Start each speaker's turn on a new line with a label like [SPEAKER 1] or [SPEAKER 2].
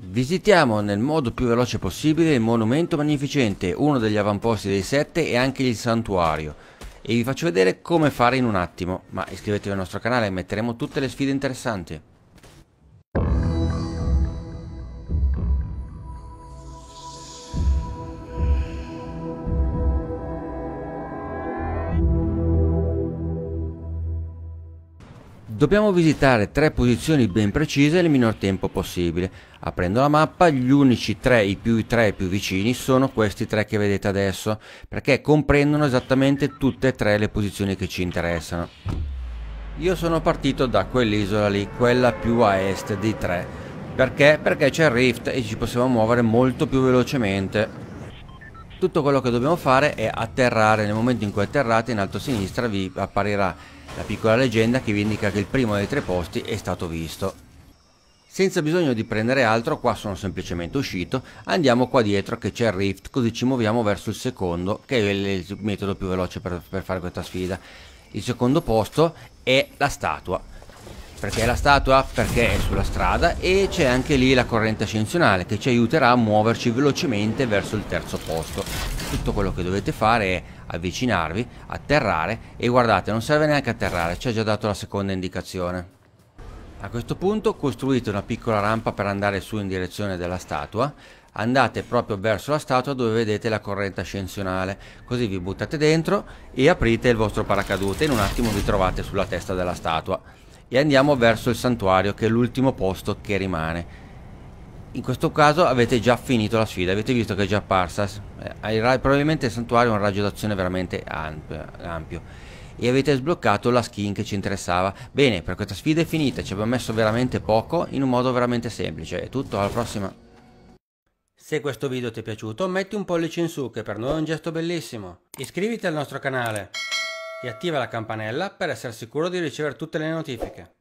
[SPEAKER 1] Visitiamo nel modo più veloce possibile il monumento magnificente, uno degli avamposti dei sette e anche il santuario. E vi faccio vedere come fare in un attimo, ma iscrivetevi al nostro canale e metteremo tutte le sfide interessanti. Dobbiamo visitare tre posizioni ben precise nel minor tempo possibile. Aprendo la mappa, gli unici tre, i più tre più vicini, sono questi tre che vedete adesso, perché comprendono esattamente tutte e tre le posizioni che ci interessano. Io sono partito da quell'isola lì, quella più a est di tre. Perché? Perché c'è il rift e ci possiamo muovere molto più velocemente. Tutto quello che dobbiamo fare è atterrare, nel momento in cui atterrate in alto a sinistra vi apparirà la piccola leggenda che vi indica che il primo dei tre posti è stato visto. Senza bisogno di prendere altro, qua sono semplicemente uscito, andiamo qua dietro che c'è il rift, così ci muoviamo verso il secondo, che è il metodo più veloce per, per fare questa sfida. Il secondo posto è la statua. Perché è la statua? Perché è sulla strada e c'è anche lì la corrente ascensionale che ci aiuterà a muoverci velocemente verso il terzo posto. Tutto quello che dovete fare è avvicinarvi, atterrare e guardate, non serve neanche atterrare, ci ha già dato la seconda indicazione. A questo punto costruite una piccola rampa per andare su in direzione della statua, andate proprio verso la statua dove vedete la corrente ascensionale, così vi buttate dentro e aprite il vostro paracadute, in un attimo vi trovate sulla testa della statua e andiamo verso il santuario che è l'ultimo posto che rimane in questo caso avete già finito la sfida avete visto che è già apparsa eh, probabilmente il santuario ha un raggio d'azione veramente ampio, ampio e avete sbloccato la skin che ci interessava bene per questa sfida è finita ci abbiamo messo veramente poco in un modo veramente semplice è tutto alla prossima
[SPEAKER 2] se questo video ti è piaciuto metti un pollice in su che per noi è un gesto bellissimo iscriviti al nostro canale e attiva la campanella per essere sicuro
[SPEAKER 1] di ricevere tutte le notifiche.